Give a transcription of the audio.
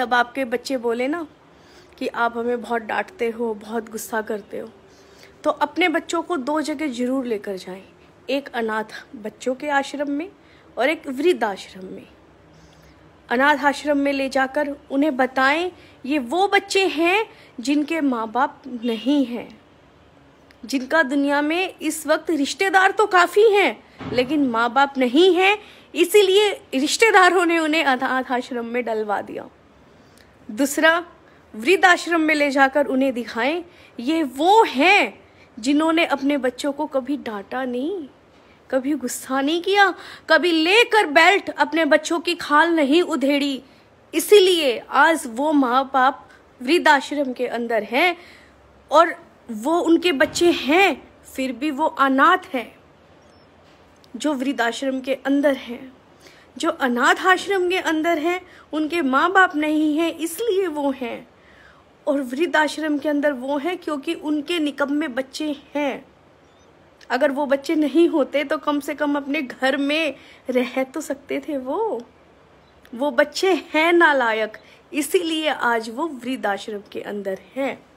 तब आपके बच्चे बोले ना कि आप हमें बहुत डांटते हो बहुत गुस्सा करते हो तो अपने बच्चों को दो जगह जरूर लेकर जाएं एक अनाथ बच्चों के आश्रम में और एक वृद्ध आश्रम में अनाथ आश्रम में ले जाकर उन्हें बताएं ये वो बच्चे हैं जिनके माँ बाप नहीं हैं जिनका दुनिया में इस वक्त रिश्तेदार तो काफ़ी हैं लेकिन माँ बाप नहीं हैं इसीलिए रिश्तेदारों ने उन्हें अनाथ आश्रम में डलवा दिया दूसरा वृद्ध आश्रम में ले जाकर उन्हें दिखाएं ये वो हैं जिन्होंने अपने बच्चों को कभी डांटा नहीं कभी गुस्सा नहीं किया कभी लेकर बेल्ट अपने बच्चों की खाल नहीं उधेड़ी इसीलिए आज वो माँ बाप वृद्ध आश्रम के अंदर हैं और वो उनके बच्चे हैं फिर भी वो अनाथ हैं जो वृद्ध आश्रम के अंदर हैं जो अनाथ आश्रम के अंदर हैं उनके माँ बाप नहीं हैं इसलिए वो हैं और वृद्ध आश्रम के अंदर वो हैं क्योंकि उनके निकम में बच्चे हैं अगर वो बच्चे नहीं होते तो कम से कम अपने घर में रह तो सकते थे वो वो बच्चे हैं नालायक इसीलिए आज वो वृद्ध आश्रम के अंदर हैं